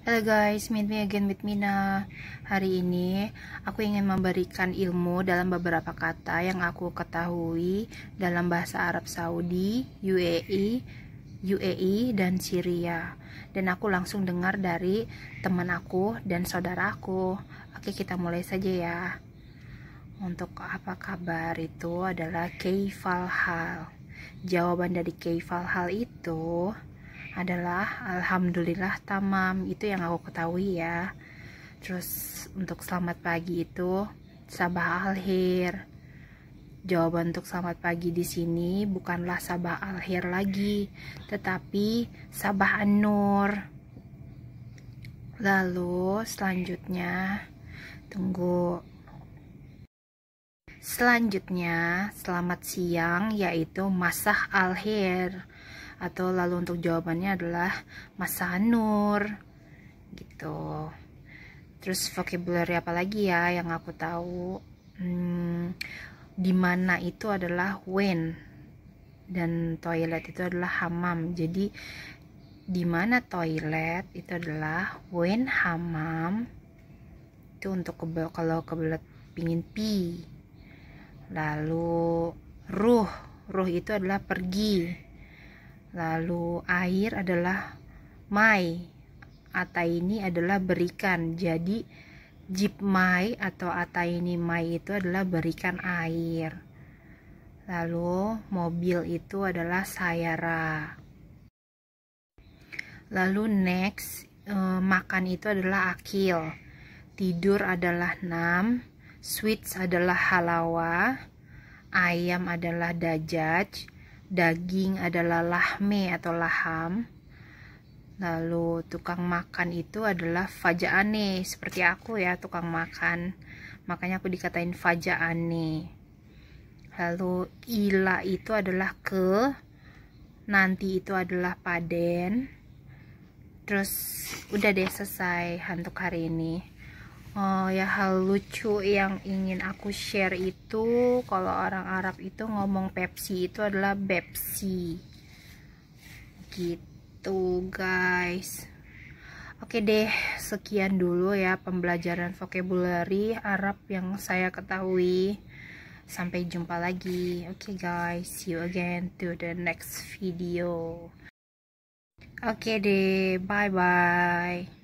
Hello guys, meet me again with Mina Hari ini aku ingin memberikan ilmu dalam beberapa kata yang aku ketahui dalam bahasa Arab Saudi, UAE, UAE dan Syria Dan aku langsung dengar dari teman aku dan saudaraku Oke kita mulai saja ya Untuk apa kabar itu adalah keifal hal Jawaban dari keifal hal itu adalah alhamdulillah tamam itu yang aku ketahui ya terus untuk selamat pagi itu sabah alhir jawaban untuk selamat pagi di sini bukanlah sabah alhir lagi tetapi sabah Anur lalu selanjutnya tunggu Selanjutnya, selamat siang yaitu masah alhir atau lalu untuk jawabannya adalah masa Nur gitu terus vocabulary apa lagi ya yang aku tahu hmm, dimana itu adalah when dan toilet itu adalah hamam jadi dimana toilet itu adalah when hamam itu untuk kebel kalau kebelet pingin pi lalu ruh ruh itu adalah pergi Lalu air adalah mai. Ata ini adalah berikan. Jadi jip mai atau ata ini mai itu adalah berikan air. Lalu mobil itu adalah sayara. Lalu next eh, makan itu adalah akil. Tidur adalah nam, sweets adalah halawa, ayam adalah dajaj daging adalah lahme atau laham lalu tukang makan itu adalah fajaane seperti aku ya tukang makan makanya aku dikatain fajaane lalu ila itu adalah ke nanti itu adalah paden terus udah deh selesai hantuk hari ini Oh ya hal lucu yang ingin aku share itu kalau orang Arab itu ngomong Pepsi itu adalah Pepsi gitu guys oke deh sekian dulu ya pembelajaran vocabulary Arab yang saya ketahui sampai jumpa lagi oke okay guys see you again to the next video oke deh bye bye